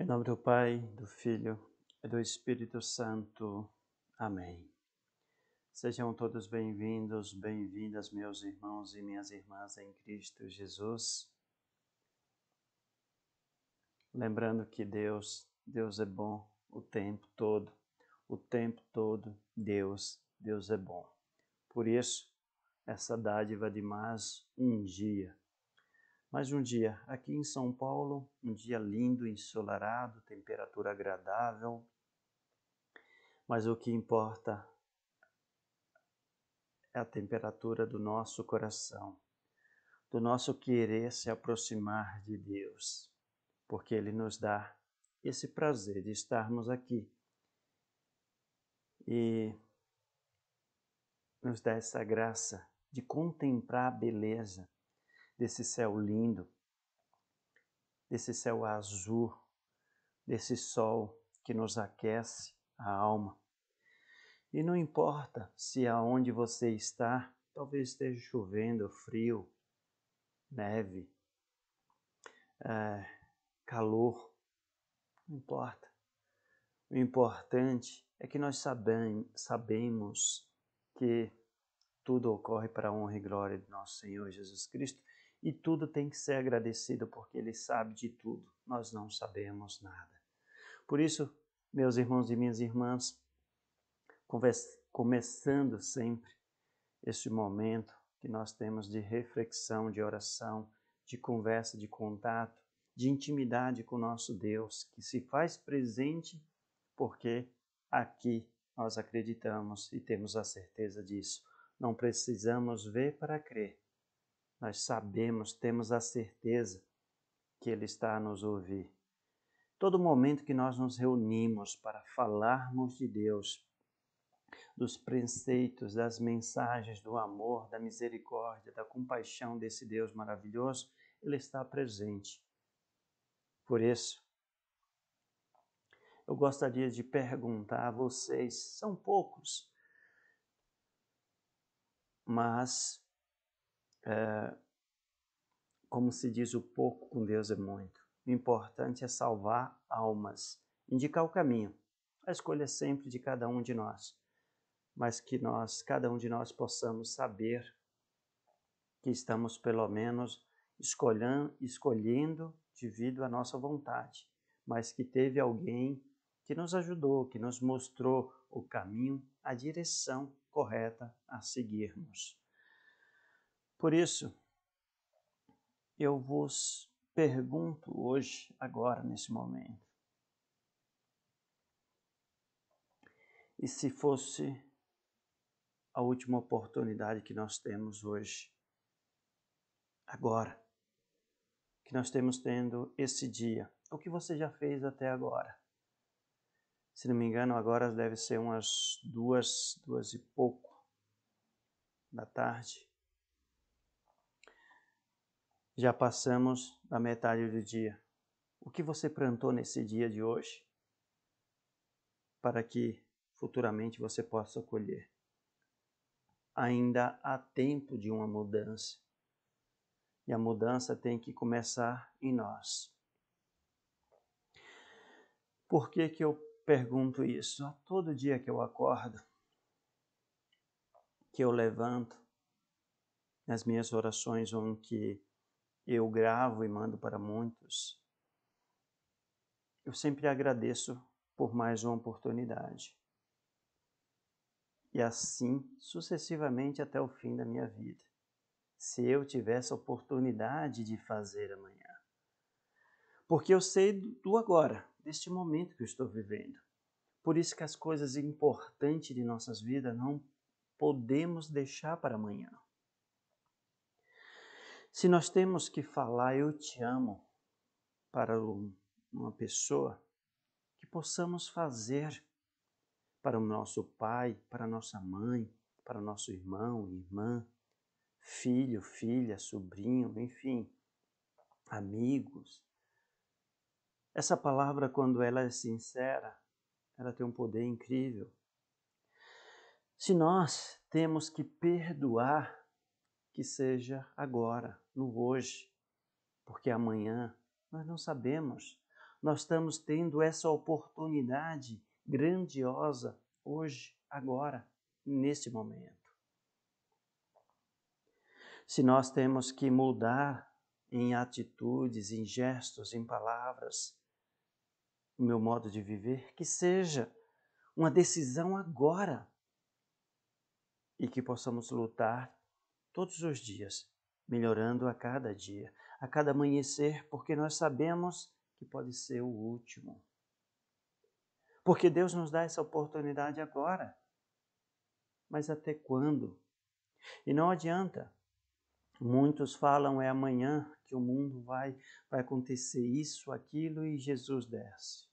Em nome do Pai, do Filho e do Espírito Santo. Amém. Sejam todos bem-vindos, bem-vindas, meus irmãos e minhas irmãs em Cristo Jesus. Lembrando que Deus, Deus é bom o tempo todo. O tempo todo, Deus, Deus é bom. Por isso, essa dádiva de mais um dia mais um dia aqui em São Paulo, um dia lindo, ensolarado, temperatura agradável. Mas o que importa é a temperatura do nosso coração, do nosso querer se aproximar de Deus, porque Ele nos dá esse prazer de estarmos aqui e nos dá essa graça de contemplar a beleza desse céu lindo, desse céu azul, desse sol que nos aquece a alma. E não importa se aonde você está, talvez esteja chovendo, frio, neve, é, calor, não importa. O importante é que nós sabem, sabemos que tudo ocorre para a honra e glória de nosso Senhor Jesus Cristo e tudo tem que ser agradecido porque Ele sabe de tudo. Nós não sabemos nada. Por isso, meus irmãos e minhas irmãs, começando sempre esse momento que nós temos de reflexão, de oração, de conversa, de contato, de intimidade com o nosso Deus, que se faz presente porque aqui nós acreditamos e temos a certeza disso. Não precisamos ver para crer nós sabemos, temos a certeza que Ele está a nos ouvir. Todo momento que nós nos reunimos para falarmos de Deus, dos preceitos, das mensagens do amor, da misericórdia, da compaixão desse Deus maravilhoso, Ele está presente. Por isso, eu gostaria de perguntar a vocês, são poucos, mas é, como se diz, o pouco com Deus é muito. O importante é salvar almas, indicar o caminho. A escolha é sempre de cada um de nós, mas que nós, cada um de nós, possamos saber que estamos, pelo menos, escolhendo, escolhendo devido à nossa vontade, mas que teve alguém que nos ajudou, que nos mostrou o caminho, a direção correta a seguirmos. Por isso, eu vos pergunto hoje, agora, nesse momento, e se fosse a última oportunidade que nós temos hoje, agora, que nós temos tendo esse dia, o que você já fez até agora? Se não me engano, agora deve ser umas duas, duas e pouco da tarde. Já passamos da metade do dia. O que você plantou nesse dia de hoje para que futuramente você possa colher? Ainda há tempo de uma mudança. E a mudança tem que começar em nós. Por que, que eu pergunto isso? A todo dia que eu acordo, que eu levanto, nas minhas orações, onde que eu gravo e mando para muitos, eu sempre agradeço por mais uma oportunidade. E assim sucessivamente até o fim da minha vida, se eu tivesse a oportunidade de fazer amanhã. Porque eu sei do agora, deste momento que eu estou vivendo. Por isso que as coisas importantes de nossas vidas não podemos deixar para amanhã. Se nós temos que falar eu te amo para uma pessoa, que possamos fazer para o nosso pai, para nossa mãe, para nosso irmão, irmã, filho, filha, sobrinho, enfim, amigos. Essa palavra, quando ela é sincera, ela tem um poder incrível. Se nós temos que perdoar que seja agora, no hoje, porque amanhã nós não sabemos. Nós estamos tendo essa oportunidade grandiosa hoje, agora, nesse momento. Se nós temos que mudar em atitudes, em gestos, em palavras, o meu modo de viver, que seja uma decisão agora e que possamos lutar todos os dias, melhorando a cada dia, a cada amanhecer, porque nós sabemos que pode ser o último. Porque Deus nos dá essa oportunidade agora. Mas até quando? E não adianta. Muitos falam é amanhã que o mundo vai vai acontecer isso, aquilo e Jesus desce.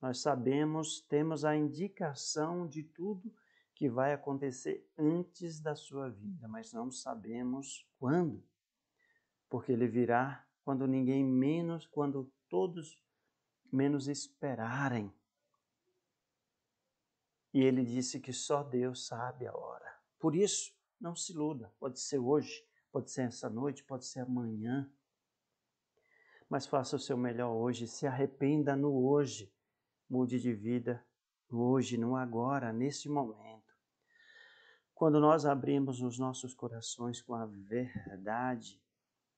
Nós sabemos, temos a indicação de tudo que vai acontecer antes da sua vida, mas não sabemos quando. Porque ele virá quando ninguém menos, quando todos menos esperarem. E ele disse que só Deus sabe a hora. Por isso, não se iluda. Pode ser hoje, pode ser essa noite, pode ser amanhã. Mas faça o seu melhor hoje, se arrependa no hoje, mude de vida no hoje, no agora, nesse momento. Quando nós abrimos os nossos corações com a verdade,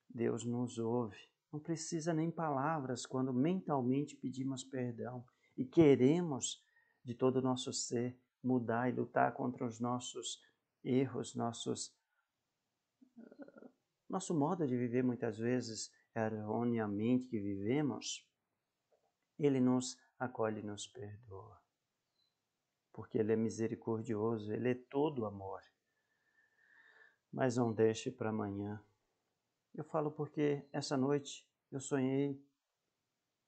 Deus nos ouve. Não precisa nem palavras quando mentalmente pedimos perdão e queremos de todo o nosso ser mudar e lutar contra os nossos erros, nossos ah, nosso modo de viver muitas vezes erroneamente que vivemos. Ele nos acolhe e nos perdoa porque Ele é misericordioso, Ele é todo amor. Mas não deixe para amanhã. Eu falo porque essa noite eu sonhei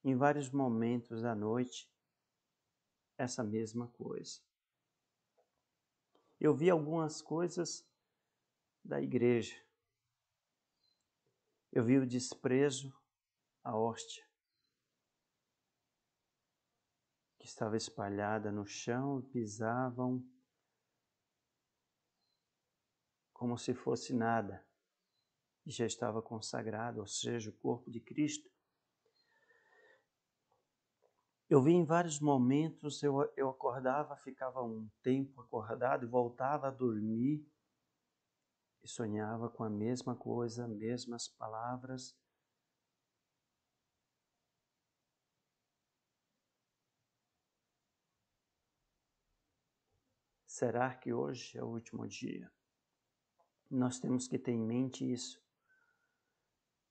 em vários momentos da noite essa mesma coisa. Eu vi algumas coisas da igreja. Eu vi o desprezo à hóstia. que estava espalhada no chão e pisavam como se fosse nada, e já estava consagrado, ou seja, o corpo de Cristo. Eu vi em vários momentos, eu, eu acordava, ficava um tempo acordado, voltava a dormir e sonhava com a mesma coisa, mesmas palavras, Será que hoje é o último dia? Nós temos que ter em mente isso.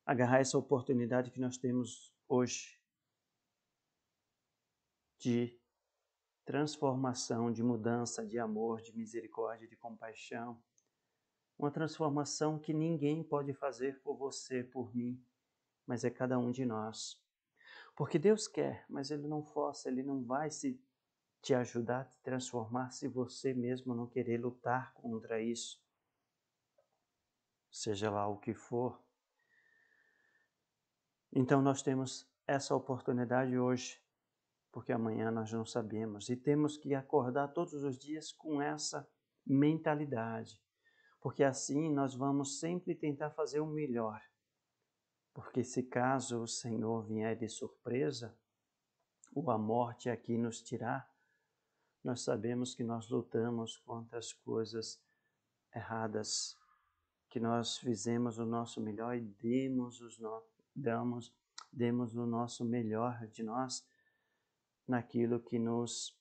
Agarrar essa oportunidade que nós temos hoje de transformação, de mudança, de amor, de misericórdia, de compaixão. Uma transformação que ninguém pode fazer por você, por mim, mas é cada um de nós. Porque Deus quer, mas Ele não força, Ele não vai se te ajudar a te transformar se você mesmo não querer lutar contra isso. Seja lá o que for. Então nós temos essa oportunidade hoje, porque amanhã nós não sabemos e temos que acordar todos os dias com essa mentalidade, porque assim nós vamos sempre tentar fazer o melhor. Porque se caso o Senhor vier de surpresa, ou a morte aqui nos tirar, nós sabemos que nós lutamos contra as coisas erradas, que nós fizemos o nosso melhor e demos, os no... damos, demos o nosso melhor de nós naquilo que nos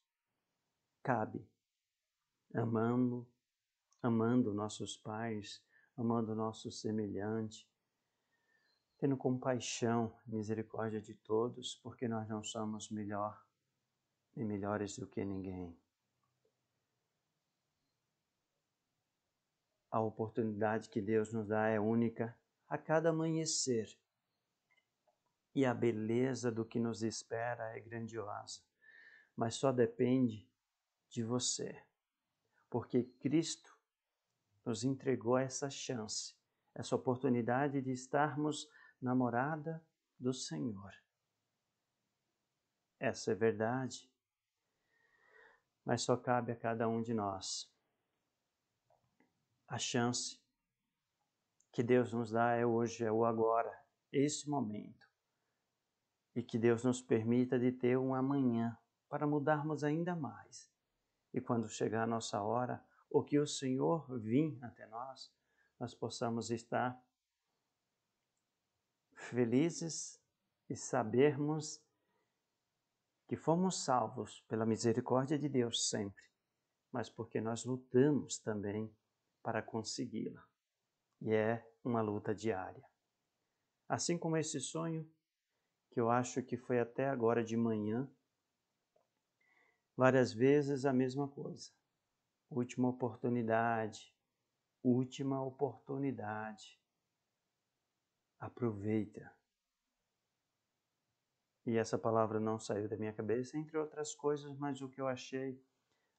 cabe, amando, amando nossos pais, amando nosso semelhante, tendo compaixão, misericórdia de todos, porque nós não somos melhor e melhores do que ninguém. A oportunidade que Deus nos dá é única a cada amanhecer. E a beleza do que nos espera é grandiosa, mas só depende de você, porque Cristo nos entregou essa chance, essa oportunidade de estarmos na morada do Senhor. Essa é verdade mas só cabe a cada um de nós. A chance que Deus nos dá é hoje, é o agora, esse momento. E que Deus nos permita de ter um amanhã para mudarmos ainda mais. E quando chegar a nossa hora, ou que o Senhor vim até nós, nós possamos estar felizes e sabermos que fomos salvos pela misericórdia de Deus sempre, mas porque nós lutamos também para consegui-la. E é uma luta diária. Assim como esse sonho, que eu acho que foi até agora de manhã, várias vezes a mesma coisa. Última oportunidade, última oportunidade. Aproveita e essa palavra não saiu da minha cabeça, entre outras coisas, mas o que eu achei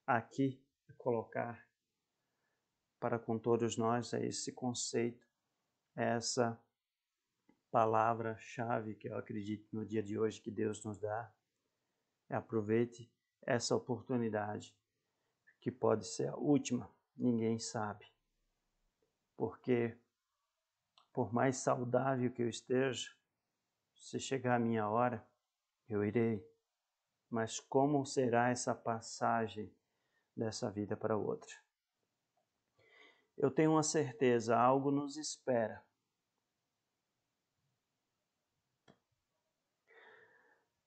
aqui colocar para com todos nós é esse conceito, é essa palavra-chave que eu acredito no dia de hoje que Deus nos dá. É aproveite essa oportunidade, que pode ser a última, ninguém sabe. Porque, por mais saudável que eu esteja, se chegar a minha hora, eu irei. Mas como será essa passagem dessa vida para outra? Eu tenho uma certeza, algo nos espera.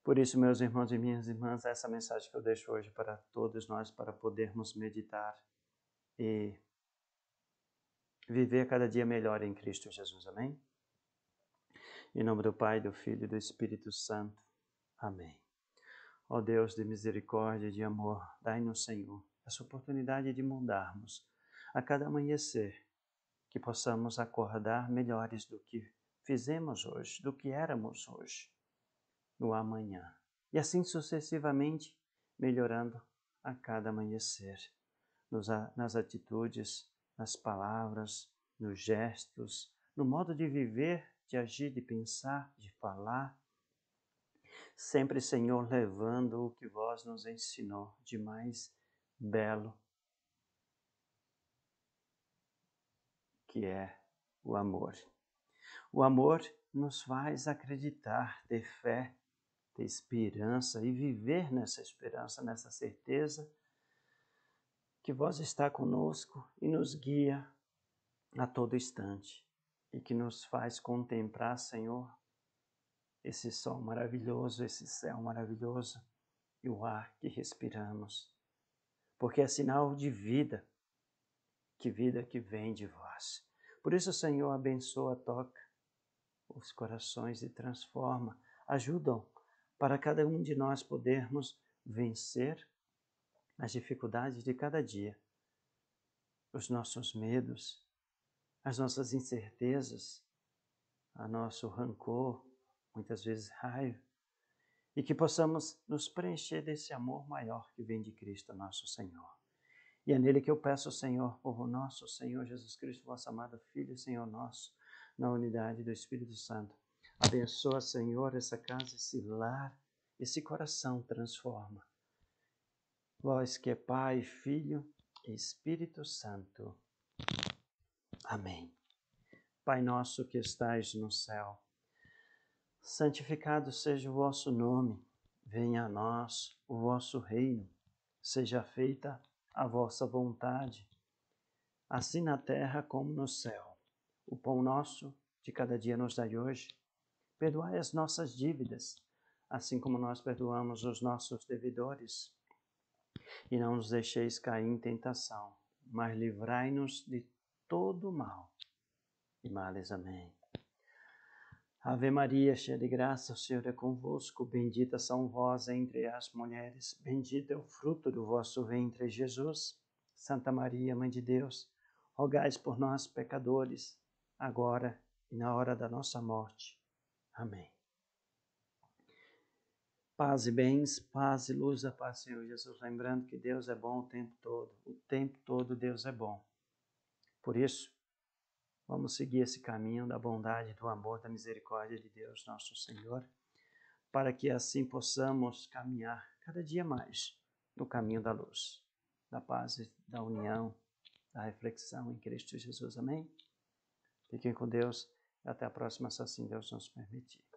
Por isso, meus irmãos e minhas irmãs, essa mensagem que eu deixo hoje para todos nós, para podermos meditar e viver cada dia melhor em Cristo Jesus. Amém? Em nome do Pai, do Filho e do Espírito Santo. Amém. Ó Deus de misericórdia e de amor, dai-nos, Senhor, essa oportunidade de mudarmos a cada amanhecer, que possamos acordar melhores do que fizemos hoje, do que éramos hoje, no amanhã. E assim sucessivamente, melhorando a cada amanhecer, nos, nas atitudes, nas palavras, nos gestos, no modo de viver, de agir, de pensar, de falar, sempre, Senhor, levando o que vós nos ensinou de mais belo, que é o amor. O amor nos faz acreditar, ter fé, ter esperança e viver nessa esperança, nessa certeza que vós está conosco e nos guia a todo instante e que nos faz contemplar, Senhor, esse sol maravilhoso, esse céu maravilhoso e o ar que respiramos, porque é sinal de vida, que vida que vem de vós. Por isso, Senhor, abençoa, toca os corações e transforma, ajudam para cada um de nós podermos vencer as dificuldades de cada dia, os nossos medos, as nossas incertezas, a nosso rancor, muitas vezes raiva, e que possamos nos preencher desse amor maior que vem de Cristo nosso Senhor. E é nele que eu peço, Senhor, por nosso Senhor Jesus Cristo, vosso amado Filho, Senhor nosso, na unidade do Espírito Santo. Abençoa, Senhor, essa casa, esse lar, esse coração transforma. Vós que é Pai, Filho e Espírito Santo. Amém. Pai nosso que estais no céu, santificado seja o vosso nome, venha a nós o vosso reino, seja feita a vossa vontade, assim na terra como no céu. O pão nosso de cada dia nos dai hoje. Perdoai as nossas dívidas, assim como nós perdoamos os nossos devedores. E não nos deixeis cair em tentação, mas livrai-nos de todo mal. E males, amém. Ave Maria, cheia de graça, o Senhor é convosco. Bendita São vós entre as mulheres. Bendito é o fruto do vosso ventre, Jesus. Santa Maria, Mãe de Deus, rogais por nós, pecadores, agora e na hora da nossa morte. Amém. Paz e bens, paz e luz da paz, Senhor Jesus. Lembrando que Deus é bom o tempo todo. O tempo todo Deus é bom. Por isso, Vamos seguir esse caminho da bondade, do amor, da misericórdia de Deus, nosso Senhor, para que assim possamos caminhar cada dia mais no caminho da luz, da paz, da união, da reflexão em Cristo Jesus. Amém? Fiquem com Deus. e Até a próxima, se assim Deus nos permitir.